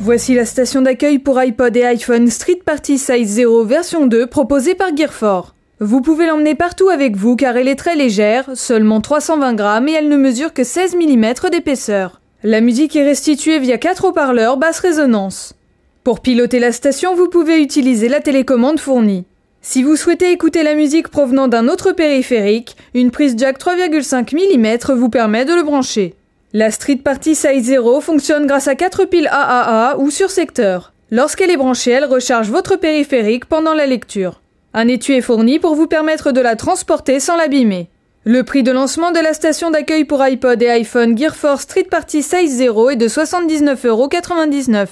Voici la station d'accueil pour iPod et iPhone Street Party Size 0 version 2 proposée par Gear4. Vous pouvez l'emmener partout avec vous car elle est très légère, seulement 320 grammes et elle ne mesure que 16 mm d'épaisseur. La musique est restituée via 4 haut-parleurs basse résonance. Pour piloter la station, vous pouvez utiliser la télécommande fournie. Si vous souhaitez écouter la musique provenant d'un autre périphérique, une prise jack 3,5 mm vous permet de le brancher. La Street Party Size fonctionne grâce à 4 piles AAA ou sur secteur. Lorsqu'elle est branchée, elle recharge votre périphérique pendant la lecture. Un étui est fourni pour vous permettre de la transporter sans l'abîmer. Le prix de lancement de la station d'accueil pour iPod et iPhone Gear Force Street Party Size est de 79,99€.